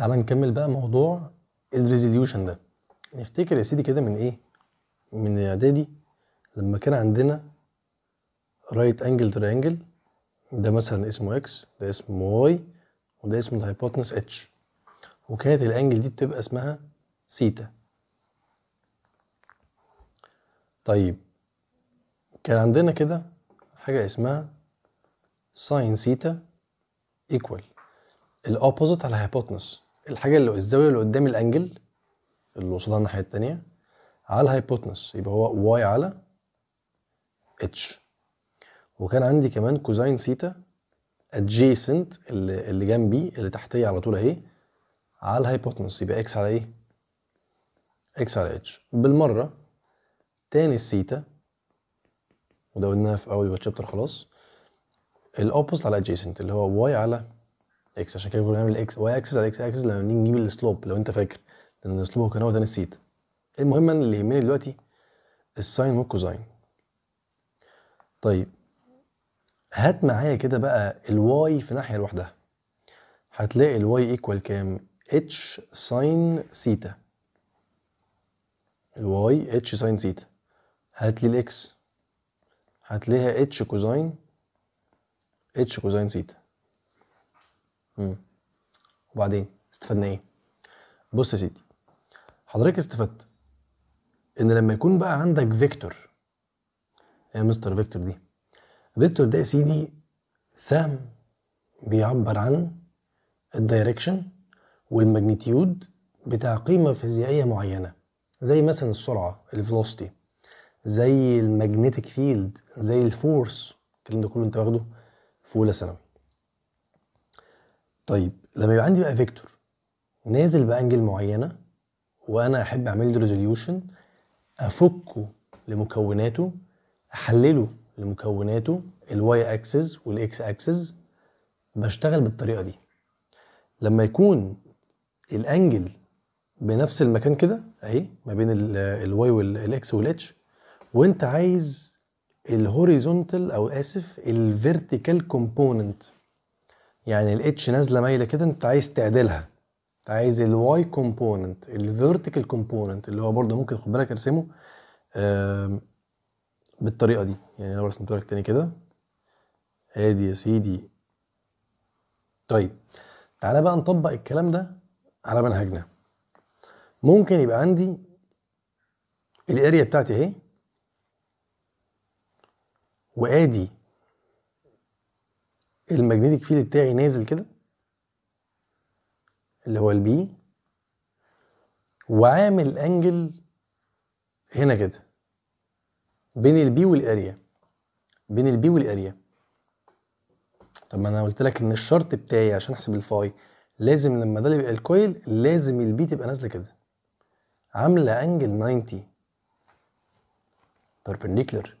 تعالى نكمل بقى موضوع الريزوليوشن ده نفتكر يا سيدي كده من ايه من الاعدادي لما كان عندنا رايت انجل تريانجل ده مثلا اسمه اكس ده اسمه واي وده اسمه الهايبوتنس اتش وكانت الانجل دي بتبقى اسمها سيتا طيب كان عندنا كده حاجة اسمها ساين سيتا ايكوال الأوبوزيت على الهايبوتنس الحاجه اللي الزاويه اللي قدام الانجل اللي قصادها الناحيه التانيه على الهايبوتنس يبقى هو واي على اتش وكان عندي كمان كوزين سيتا ادجيسنت اللي, اللي جنبي اللي تحتيه على طول اهي على الهايبوتنس يبقى اكس على ايه اكس على اتش بالمره تاني السيتا وده قلناها في اول شابتر خلاص الاوبوست على ادجيسنت اللي هو واي على اكس عشان كده بنعمل اكس واي اكسس على اكس اكسس لما نيجي نجيب السلوب لو انت فاكر لان السلوب كان هو ده نسيت المهم انا اللي يهمني دلوقتي الساين والكوزاين طيب هات معايا كده بقى الواي في ناحيه لوحدها هتلاقي الواي ايكوال كام اتش ساين سيتا الواي اتش ساين سيتا هات لي الاكس هتلاقيها اتش كوزاين اتش كوزاين سيتا وبعدين استفدنا ايه؟ بص يا سيدي حضرتك استفدت ان لما يكون بقى عندك فيكتور ايه مستر فيكتور دي فيكتور ده يا سيدي سهم بيعبر عن الدايركشن والماجنتيود بتاع قيمة فيزيائية معينة زي مثلا السرعة الفلوستي زي الماجنتيك فيلد زي الفورس الكلام ده كله انت واخده في اولى ثانوي طيب لما يبقى عندي بقى فيكتور نازل بانجل معينه وانا احب اعمل له ريزوليوشن افكه لمكوناته احلله لمكوناته الواي اكسس والاكس اكسس بشتغل بالطريقه دي لما يكون الانجل بنفس المكان كده اهي ما بين الواي والاكس والاتش وانت عايز الهوريزونتال او اسف الفيرتيكال كومبوننت يعني الاتش نازله مايله كده انت عايز تعدلها انت عايز الواي كومبوننت الفيرتيكال كومبوننت اللي هو برده ممكن خد بالك ارسمه بالطريقه دي يعني لو رسمته لك تاني كده ادي يا سيدي طيب تعالى بقى نطبق الكلام ده على منهجنا ممكن يبقى عندي الاريا بتاعتي اهي وادي الماجنتيك فيلد بتاعي نازل كده اللي هو البي وعامل انجل هنا كده بين البي والاريا بين البي والاريا طب ما انا قلت لك ان الشرط بتاعي عشان احسب الفاي لازم لما ده يبقى الكويل لازم البي تبقى نازله كده عامله انجل 90 بيربنديكلر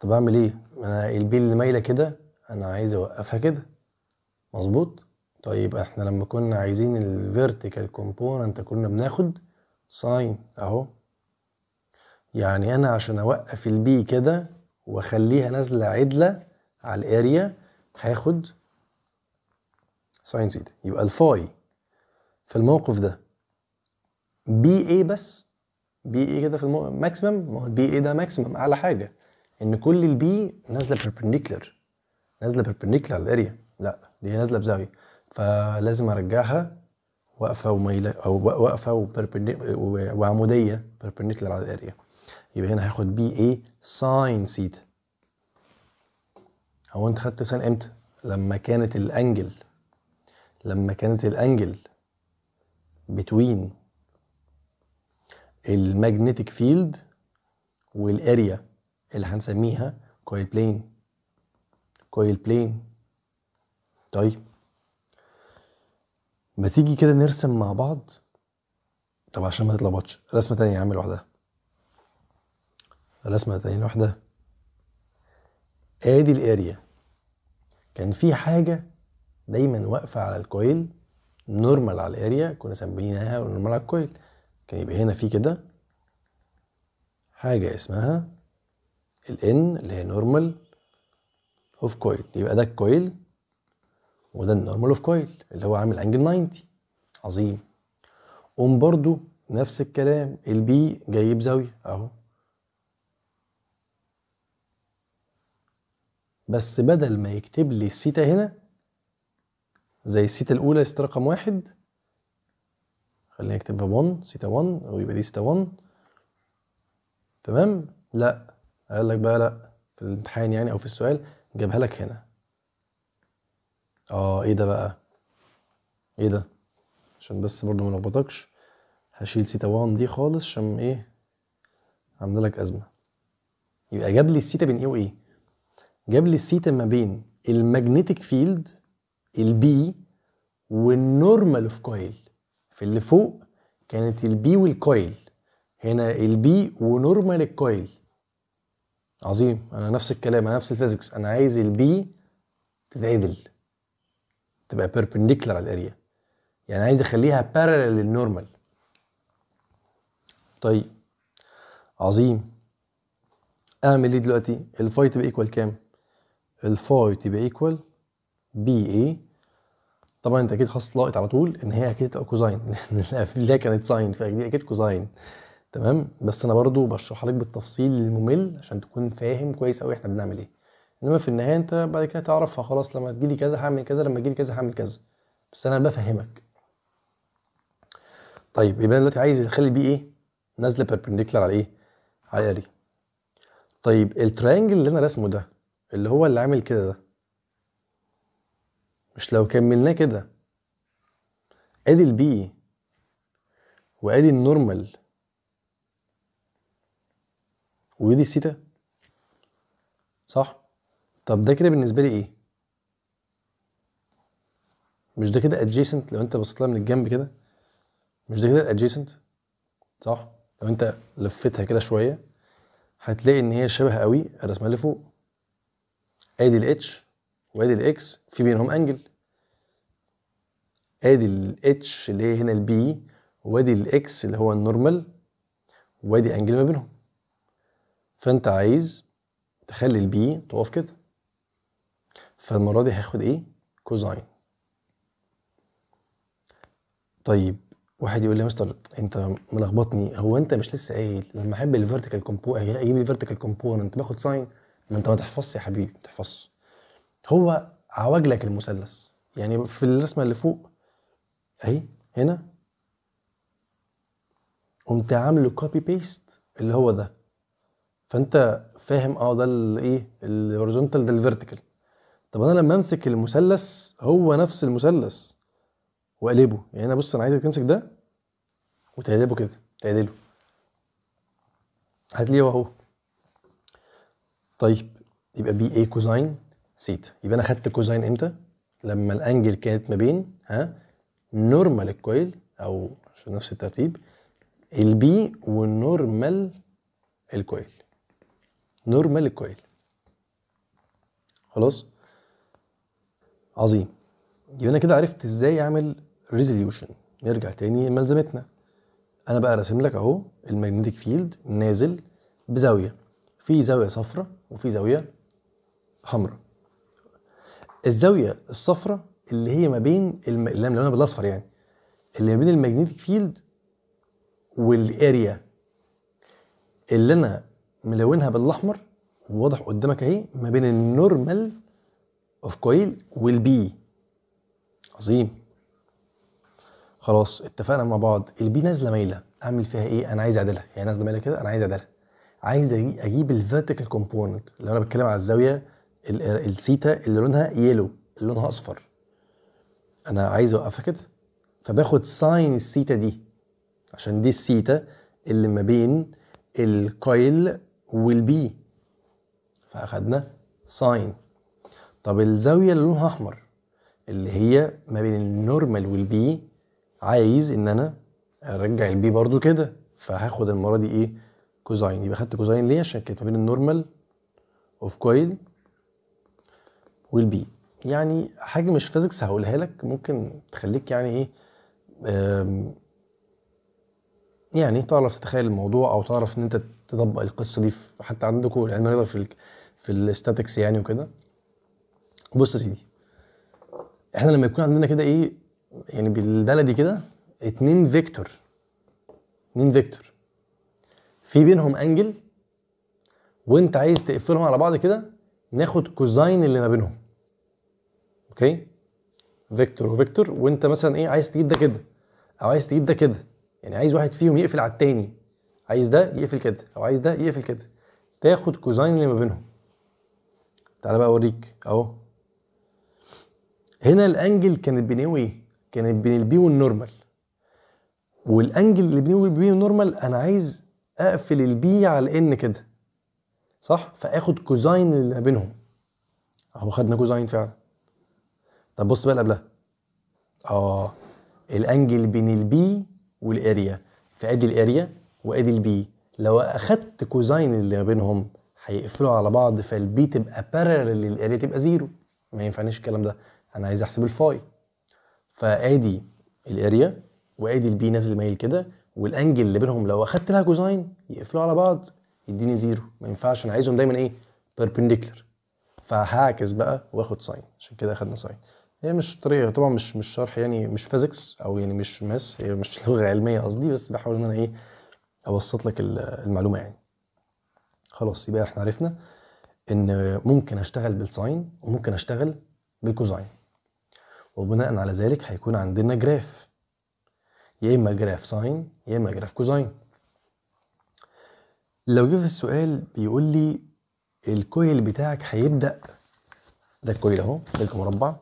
طب اعمل ايه؟ انا البي اللي مايله كده انا عايز اوقفها كده مظبوط طيب احنا لما كنا عايزين الفيرتيكال كومبوننت كنا بناخد ساين اهو يعني انا عشان اوقف البي كده واخليها نازله عدله على الاريا هاخد ساين زيتا يبقى الفاي في الموقف ده بي اي بس بي اي كده في الماكسيمم ماكسيمم ما هو البي اي ده ماكسيمم اعلى حاجه ان كل البي نازله بيربنديكلر نازله على الاريا لا دي نازله بزاويه فلازم ارجعها واقفه وميله او واقفه وعموديه بيربنديكولار على الاريا يبقى هنا هاخد بي اي ساين سيتا هو انت خدت ساين امتى لما كانت الانجل لما كانت الانجل بتوين الماجنتيك فيلد والاريا اللي هنسميها كويت بلين كويل بلين طيب ما تيجي كده نرسم مع بعض طب عشان ما تتلخبطش رسمه تانية يا عم لوحدها رسمه تانية لوحدها ادي الاريا كان في حاجه دايما واقفه على الكويل نورمال على الاريا كنا سميناها نورمال على الكويل كان يبقى هنا في كده حاجه اسمها الان اللي هي نورمال اوف كويل يبقى ده الكويل وده النورمال اوف كويل اللي هو عامل انجل 90 عظيم قوم برضو نفس الكلام البي جايب زاويه اهو بس بدل ما يكتب لي السيتا هنا زي السيتا الاولى ست رقم واحد خلينا نكتبها 1 سيتا 1 ويبقى دي سيتا 1 تمام لا قال لك بقى لا في الامتحان يعني او في السؤال جابها لك هنا اه ايه ده بقى ايه ده عشان بس برضو ما هشيل سيتا 1 دي خالص عشان ايه عامله لك ازمه يبقى جاب لي السيتا بين ايه وايه جاب لي السيتا ما بين الماجنتيك فيلد البي والنورمال اوف كويل في اللي فوق كانت البي والكويل هنا البي ونورمال الكويل عظيم انا نفس الكلام انا نفس الفيزيكس انا عايز البي تتعدل تبقى بيربنديكولار على الاريا يعني عايز اخليها بارلل للنورمال طيب عظيم اعمل ايه دلوقتي الفاي تبقى ايكوال كام الفاي تبقى ايكوال بي اي طبعا انت اكيد خلاص لقيت على طول ان هي اكيد تبقى كوزاين لان اللي كانت ساين فاكيد اكيد كوزاين تمام بس انا برضو بشرح لك بالتفصيل الممل عشان تكون فاهم كويس قوي احنا بنعمل ايه انما في النهايه انت بعد كده تعرف خلاص لما تجيلي كذا هعمل كذا لما تجيلي كذا هعمل كذا بس انا بفهمك طيب يبقى انا دلوقتي عايز اخلي بيه ايه نازله بيربنديكولار على ايه على اري طيب الترينجل اللي انا راسمه ده اللي هو اللي عامل كده ده مش لو كملناه كده ادي البي وادي النورمال ويدي السيتا صح طب ده كده بالنسبه لي ايه مش ده كده ادجيسنت لو انت بصيت لها من الجنب كده مش ده كده الادجيسنت صح لو انت لفتها كده شويه هتلاقي ان هي شبه قوي الرسمه اللي فوق ادي الاتش وادي الاكس في بينهم انجل ادي الاتش اللي هي هنا البي وادي الاكس اللي هو النورمال وادي انجل ما بينهم فانت عايز تخلي البي تقف كده فالمرة دي هاخد ايه كوزاين طيب واحد يقول لي يا مستر انت ملخبطني هو انت مش لسه قايل لما احب الفيرتيكال كومبو اجيب الفيرتيكال كومبوننت باخد ساين ما انت ما تحفظش يا حبيبي ما تحفظش هو عواجلك المثلث يعني في الرسمه اللي فوق اهي هنا قمت عامله كوبي بيست اللي هو ده فانت فاهم اه ده الايه الهوريزونتال ده الفيرتيكال طب انا لما امسك المثلث هو نفس المثلث واقلبه يعني انا بص انا عايزك تمسك ده وتقلبه كده تعدله هتلاقيه اهو طيب يبقى بي ايه كوزاين سيتا يبقى انا خدت كوزاين امتى لما الانجل كانت ما بين ها نورمال الكويل او عشان نفس الترتيب البي والنورمال الكويل نورمال الكويل خلاص عظيم يبقى انا كده عرفت ازاي اعمل ريزوليوشن نرجع تاني لملزمتنا انا بقى راسم لك اهو الماجنتيك فيلد نازل بزاويه في زاويه صفراء وفي زاويه حمراء الزاويه الصفراء اللي هي ما بين الم... اللي انا بالاصفر يعني اللي ما بين الماجنتيك فيلد والاريا اللي انا ملونها بالاحمر واضح قدامك اهي ما بين النورمال اوف كويل والبي عظيم خلاص اتفقنا مع بعض البي نازله مايله اعمل فيها ايه انا عايز اعدلها هي يعني نازله مايله كده انا عايز اعدلها عايز اجيب الفيرتيكال كومبوننت اللي انا بتكلم على الزاويه السيتا اللي لونها يلو اللي لونها اصفر انا عايز اوقفها كده فباخد ساين السيتا دي عشان دي السيتا اللي ما بين الكويل والبي فأخدنا ساين طب الزاوية اللي لونها أحمر اللي هي ما بين النورمال والبي عايز إن أنا أرجع البي برضو كده فهاخد المرة دي إيه كوزاين يبقى خدت كوزاين ليه عشان كانت ما بين النورمال أوف كويل والبي يعني حاجة مش فيزكس هقولها لك ممكن تخليك يعني إيه يعني تعرف تتخيل الموضوع أو تعرف إن أنت تطبق القصه دي حتى عندكم العلم الرياضي في في الاستاتكس يعني وكده بص يا سيدي احنا لما يكون عندنا كده ايه يعني بالبلدي كده اتنين فيكتور اتنين فيكتور في بينهم انجل وانت عايز تقفلهم على بعض كده ناخد كوزاين اللي ما بينهم اوكي فيكتور وفيكتور وانت مثلا ايه عايز تجيب ده كده او عايز تجيب ده كده يعني عايز واحد فيهم يقفل على التاني عايز ده يقفل كده او عايز ده يقفل كده تاخد كوزاين اللي ما بينهم تعالى بقى اوريك اهو هنا الانجل كانت بين ايه كانت بين البي والنورمال والانجل اللي بين البي والنورمال انا عايز اقفل البي على ان كده صح فاخد كوزاين اللي ما بينهم اهو خدنا كوزاين فعلا طب بص بقى اللي قبلها اه الانجل بين البي والاريا فادي الاريا وادي البي لو اخدت كوزين اللي بينهم هيقفلوا على بعض فالبي تبقى بارلل للاريا تبقى زيرو ما ينفعنيش الكلام ده انا عايز احسب الفاي فادي الاريا وادي البي نازل مايل كده والانجل اللي بينهم لو اخدت لها كوزين يقفلوا على بعض يديني زيرو ما ينفعش انا عايزهم دايما ايه بيربنديكلر فهعكس بقى واخد ساين عشان كده اخدنا ساين هي يعني مش طريقه طبعا مش مش شرح يعني مش فيزيكس او يعني مش ماس هي مش لغه علميه قصدي بس بحاول ان انا ايه ابسط لك المعلومه يعني خلاص يبقى احنا عرفنا ان ممكن اشتغل بالساين وممكن اشتغل بالكوزاين وبناء على ذلك هيكون عندنا جراف يا اما جراف ساين يا اما جراف كوزاين لو جه في السؤال بيقول لي الكويل بتاعك هيبدا ده الكويل اهو ده المربع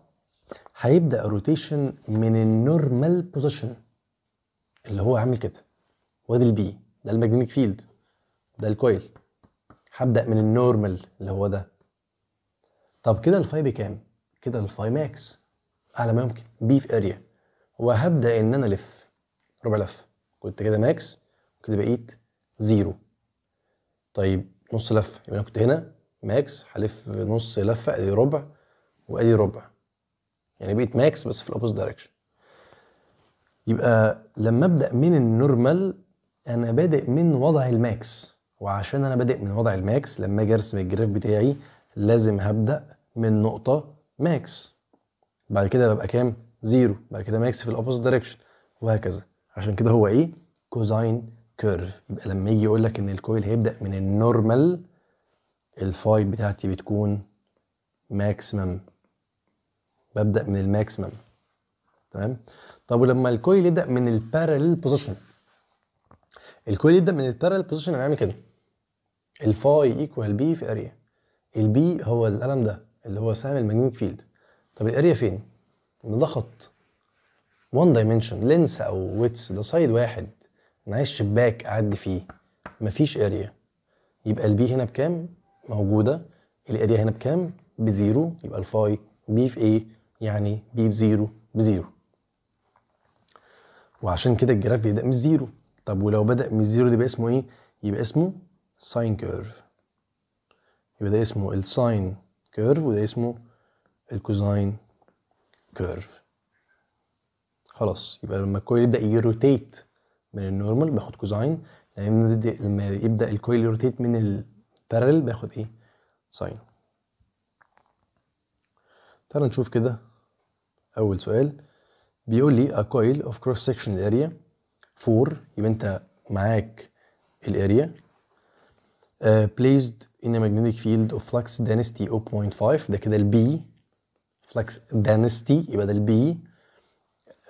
هيبدا روتيشن من النورمال بوزيشن اللي هو عامل كده وادي البي ده الماجنتيك فيلد ده الكويل هبدا من النورمال اللي هو ده طب كده الفاي بكام كده الفاي ماكس اعلى ما يمكن بي في اريا وهبدا ان انا الف ربع لفه كنت كده ماكس وكده بقيت زيرو طيب نص لفه يبقى انا كنت هنا ماكس هلف نص لفه ادي ربع وادي ربع يعني بقيت ماكس بس في الاوبوزيت دايركشن يبقى لما ابدا من النورمال انا بادئ من وضع الماكس وعشان انا بادئ من وضع الماكس لما اجي ارسم الجراف بتاعي لازم هبدا من نقطه ماكس بعد كده ببقى كام زيرو بعد كده ماكس في الاوبوزيت دايركشن وهكذا عشان كده هو ايه كوزاين كيرف يبقى لما يجي يقول لك ان الكويل هيبدا من النورمال الفاي بتاعتي بتكون ماكسيمم ببدا من الماكسيمم تمام طب ولما الكويل يبدا من البارل بوزيشن الكويل يبدا من البارل بوزيشن هنعمل كده الفاي ايكوال بي في اريا البي هو القلم ده اللي هو سهم المجنيك فيلد طب الاريا فين؟ ده خط وان دايمنشن لينس او ويتس ده سايد واحد انا عايز شباك اعدي فيه مفيش اريا يبقى البي هنا بكام؟ موجوده الاريا هنا بكام؟ بزيرو يبقى الفاي بي في ايه؟ يعني بي في زيرو بزيرو وعشان كده الجراف بيبدا من زيرو طب ولو بدأ من الزيرو ده يبقى اسمه ايه؟ يبقى اسمه ساين كيرف يبقى ده اسمه الساين كيرف وده اسمه الكوزاين كيرف خلاص يبقى لما الكويل يبدأ يروتيت من النورمال باخد كوزاين لان لما يبدأ الكويل يروتيت من البارل باخد ايه؟ ساين تعال نشوف كده أول سؤال بيقول لي a coil of cross section area 4 يبقى انت معاك الاريا بليزد ان ماجنتيك فيلد اوف فلكس دانستي 0.5 ده كده البي فلكس دانستي يبقى ده البي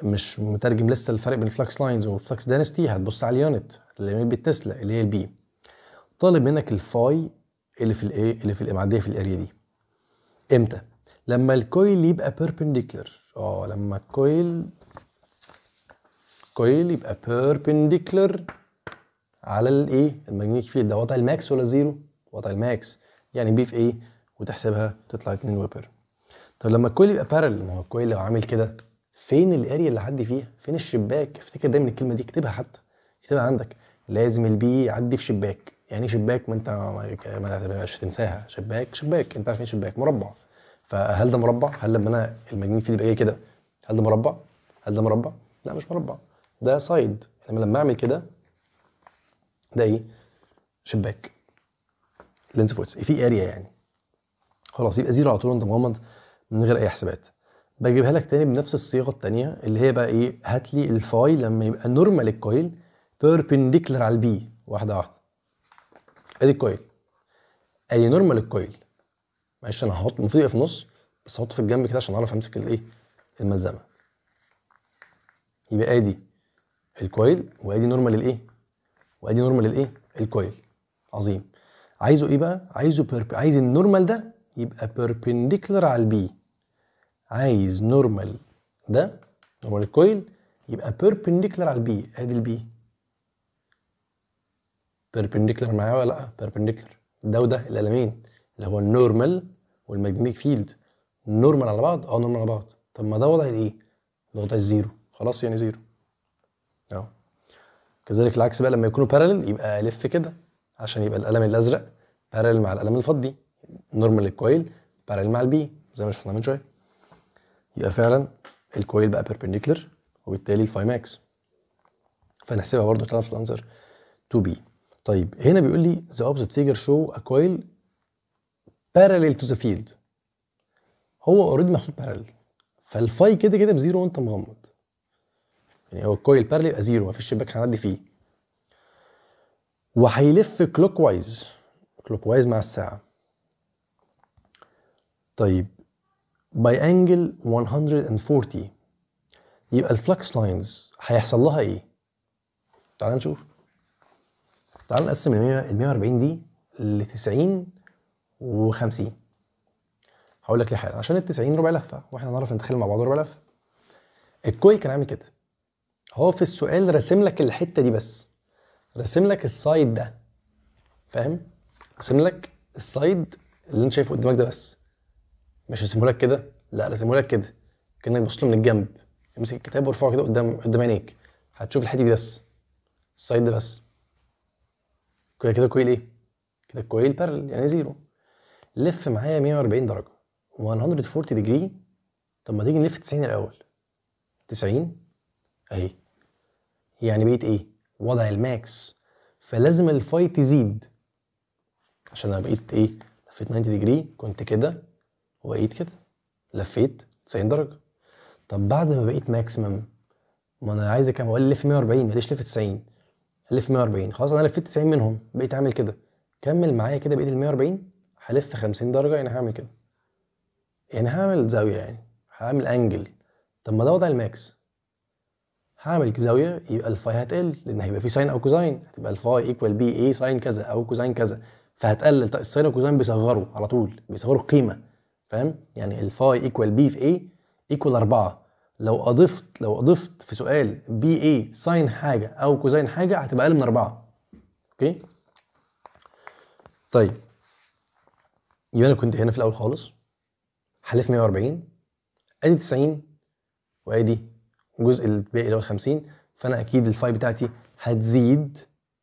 مش مترجم لسه الفرق بين الفلكس لاينز والفلكس دانستي هتبص على اليونت اللي هي بالتسلا اللي هي البي طالب منك الفاي اللي في الايه اللي في المعديه في الاريا دي امتى لما الكويل يبقى بيربنديكولر اه لما الكويل كويل يبقى بيربنديكلر على الايه المجنيك فيلد ده وضع الماكس ولا زيرو وضع الماكس يعني بي في ايه وتحسبها تطلع 2 ويبر طب لما الكويل يبقى بارل ما هو الكويل لو عامل كده فين الاريا اللي عدي فيها فين الشباك افتكر دايما الكلمه دي اكتبها حتى اكتبها عندك لازم البي يعدي في شباك يعني إيه شباك ما انت ما تنساها شباك شباك انت عارف ايه شباك مربع فهل ده مربع هل لما انا المجنيك فيلد يبقى جاي كده هل ده مربع هل ده مربع لا مش مربع ده سايد يعني انما لما اعمل كده ده ايه شباك لينس فوتس في اريا يعني خلاص يبقى زيرو على طول انت مغمض من غير اي حسابات بجيبها لك تاني بنفس الصيغه التانيه اللي هي بقى ايه هات لي الفاي لما يبقى نورمال الكويل بيربنديكولار على البي واحده واحده ادي الكويل ادي نورمال الكويل معلش انا هحط المفروض يبقى في النص بس هحطه في الجنب كده عشان اعرف امسك الايه الملزمه يبقى ادي الكويل وادي نورمال الايه وادي نورمال الايه الكويل عظيم عايزه ايه بقى عايزه بيرب... عايز النورمال ده يبقى بيربنديكولار على البي عايز نورمال ده نورمال الكويل يبقى بيربنديكولار على البي ادي البي بيربنديكولار معايا ولا لا بيربنديكولار ده وده القلمين اللي هو النورمال والماجنتيك فيلد نورمال على بعض اه نورمال على بعض طب ما ده وضع الايه ده وضع الزيرو خلاص يعني زيرو اه كذلك العكس بقى لما يكونوا بارلل يبقى الف كده عشان يبقى القلم الازرق بارلل مع القلم الفضي نورمال الكويل بارلل مع البي زي ما شفنا من شويه يبقى فعلا الكويل بقى بيربنديكولر وبالتالي الفاي ماكس فنحسبها برضه تطلع الانسر 2 بي طيب هنا بيقول لي ذا اوبزيت فيجر شو ا كويل بارلل تو ذا فيلد هو اوريدي محطوط بارلل فالفاي كده كده بزيرو وانت مغمض يعني هو الكويل بارل يبقى زيرو مفيش شباك هنعدي فيه وهيلف كلوك وايز كلوك وايز مع الساعه طيب باي انجل 140 يبقى الفلكس لاينز هيحصل لها ايه تعال نشوف تعال نقسم ال 140 دي ل 90 و50 هقول لك ليه عشان ال 90 ربع لفه واحنا هنعرف ندخل مع بعض ربع لفه الكويل كان عامل كده هو في السؤال رسم لك الحته دي بس رسم لك السايد ده فاهم رسم لك السايد اللي انت شايفه قدامك ده بس مش رسمه لك كده لا رسمه لك كده كانك بصله من الجنب امسك الكتاب وارفعه كده قدام قدام عينيك هتشوف الحته دي بس السايد ده بس كده كده كويل ايه كده كويل بارل يعني زيرو لف معايا 140 درجه 140 ديجري طب ما تيجي نلف 90 الاول 90 اهي يعني بقيت ايه وضع الماكس فلازم الفايت يزيد عشان انا بقيت ايه لفيت 90 ديجري كنت كده وبقيت كده لفيت 90 درجه طب بعد ما بقيت ماكسيمم ما انا عايز كام هو الف 140 ماليش لف 90 الف 140 خلاص انا لفيت 90 منهم بقيت عامل كده كمل معايا كده بقيت ال 140 هلف 50 درجه يعني هعمل كده يعني هعمل زاويه يعني هعمل انجل طب ما ده وضع الماكس هعمل زاويه يبقى الفاي هتقل لان هيبقى في ساين او كوزاين هتبقى الفاي ايكوال بي اي ساين كذا او كوزاين كذا فهتقلل الساين والكوزاين بيصغروا على طول بيصغروا القيمه فاهم يعني الفاي ايكوال بي في اي ايكوال 4 لو اضفت لو اضفت في سؤال بي اي ساين حاجه او كوزاين حاجه هتبقى اقل من 4 اوكي طيب يبقى انا كنت هنا في الاول خالص حلف 140 ادي 90 وادي الجزء الباقي اللي هو 50 فانا اكيد الفاي بتاعتي هتزيد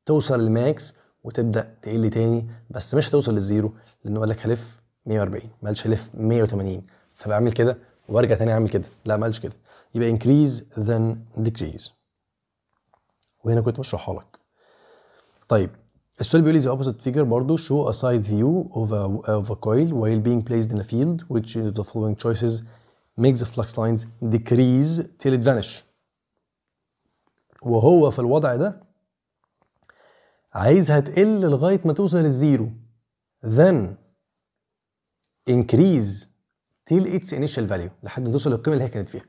توصل للماكس وتبدا تقل تاني بس مش هتوصل للزيرو لانه قال لك هلف 140 ما قالش هلف 180 فبعمل كده وارجع تاني اعمل كده لا ما قالش كده يبقى increase then decrease وهنا كنت بشرحها لك طيب السؤال بيقول لي the opposite figure برضه show a side view of a, of a coil while being placed in a field which is the following choices makes the flux lines decrease till it vanish وهو في الوضع ده عايزها تقل لغاية ما توصل للزيرو then increase till its initial value لحد ما توصل للقيمة اللي هي كانت فيها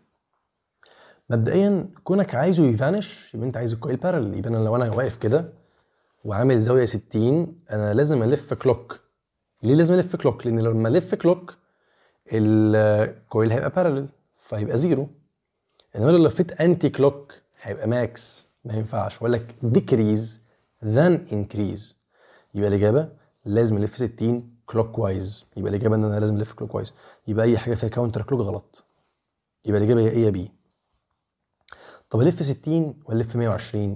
مبدئيا كونك عايزه يفانش يبقى انت عايز الكويل بارل يبقى انا لو انا واقف كده وعامل زاوية 60 انا لازم الف كلوك ليه لازم الف كلوك لان لما الف كلوك الكويل هيبقى بارلل فيبقى زيرو انما لو لفيت انتي كلوك هيبقى ماكس ما ينفعش ولا ديكريز ذان انكريز يبقى الاجابه لازم الف 60 كلوك وايز يبقى الاجابه ان انا لازم الف كلوك وايز يبقى اي حاجه فيها كاونتر كلوك غلط يبقى الاجابه هي ايه يا بي طب الف 60 ولا الف 120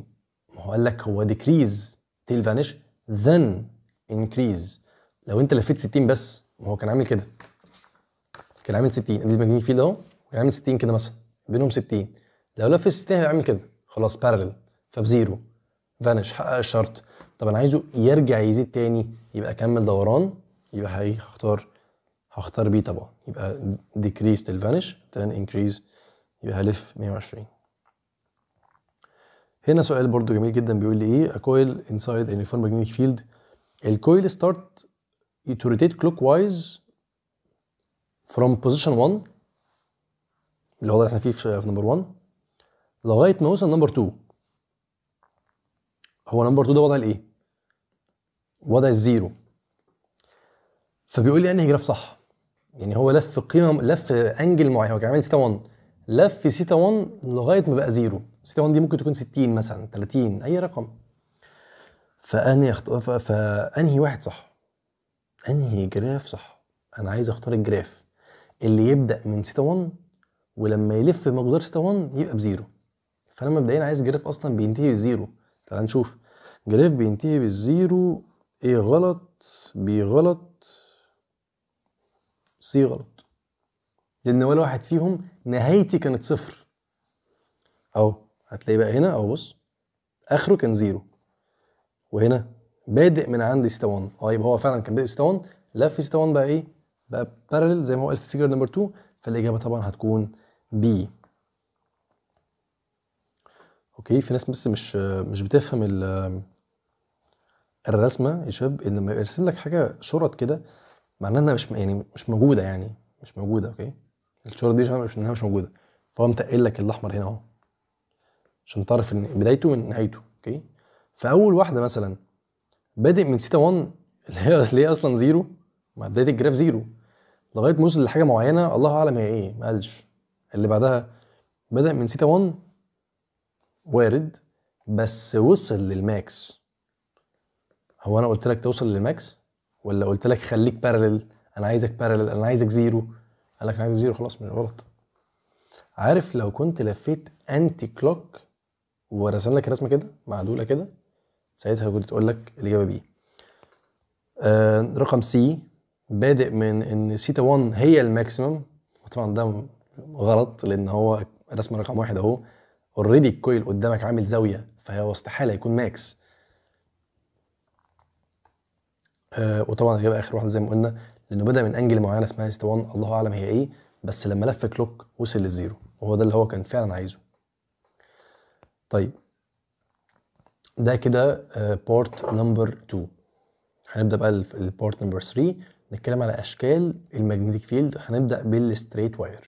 ما هو قال لك هو ديكريز تيل فانيش ذان انكريز لو انت لفيت 60 بس ما هو كان عامل كده كان عامل 60 ادي المجنين فيلد اهو كان عامل 60 كده مثلا بينهم 60 لو لف ال 60 هيعمل كده خلاص بارلل فبزيرو فانش حقق الشرط طب انا عايزه يرجع يزيد تاني يبقى اكمل دوران يبقى هختار هختار بي طبعا يبقى decrease الفانش vanish انكريز يبقى هلف 120 هنا سؤال برضو جميل جدا بيقول لي ايه a coil inside a uniform magnetic field الكويل start to rotate clockwise from position 1 اللي هو اللي احنا فيه في نمبر 1 لغايه ما نوصل نمبر 2 هو نمبر 2 ده وضع الايه؟ وضع الزيرو فبيقول لي انهي جراف صح يعني هو لف قيمه لف انجل معين هو كان عامل سيتا 1 لف سيتا 1 لغايه ما بقى زيرو سيتا 1 دي ممكن تكون 60 مثلا 30 اي رقم فانهي أخت... فانهي واحد صح انهي جراف صح انا عايز اختار الجراف اللي يبدا من سيتا 1 ولما يلف مقدار سيتا 1 يبقى بزيرو فانا مبدئيا عايز جراف اصلا بينتهي بالزيرو تعال نشوف جراف بينتهي بالزيرو ايه غلط بي غلط سي غلط لان ولا واحد فيهم نهايتي كانت صفر اهو هتلاقي بقى هنا اهو بص اخره كان زيرو وهنا بادئ من عند سيتا 1 اه يبقى هو فعلا كان بادئ سيتا 1 لف سيتا 1 بقى ايه بقى بارلل زي ما وقف في فيجر نمبر 2 فالاجابه طبعا هتكون بي اوكي في ناس بس مش مش بتفهم الرسمه يا شباب ان لما يرسم لك حاجه شرط كده معناها انها مش يعني مش موجوده يعني مش موجوده اوكي الشرط دي مش انها مش موجوده فهو متقل لك الاحمر هنا اهو عشان تعرف ان بدايته ونهايته اوكي فاول واحده مثلا بادئ من سيتا 1 اللي هي اللي هي اصلا زيرو مع بدايه الجراف زيرو لغايه ما يوصل لحاجه معينه الله اعلم هي ايه ما قالش اللي بعدها بدا من سيتا 1 وارد بس وصل للماكس هو انا قلت لك توصل للماكس ولا قلت لك خليك بارلل انا عايزك بارلل انا عايزك زيرو قال لك انا عايزك زيرو خلاص مش غلط عارف لو كنت لفيت انتي كلوك ورسم لك رسمه كده معدوله كده ساعتها كنت تقول لك الاجابه بي آه رقم سي بادئ من ان سيتا 1 هي الماكسيمم وطبعا ده غلط لان هو رسمه رقم واحد اهو اوريدي الكويل قدامك عامل زاويه فهو استحاله يكون ماكس آه وطبعا الاجابه اخر واحده زي ما قلنا لانه بدا من انجل معينه اسمها سيتا 1 الله اعلم هي ايه بس لما لف كلوك وصل للزيرو وهو ده اللي هو كان فعلا عايزه طيب ده كده بورت نمبر 2 هنبدا بقى البورت نمبر 3 نتكلم على اشكال الماجنتيك فيلد هنبدا بالستريت واير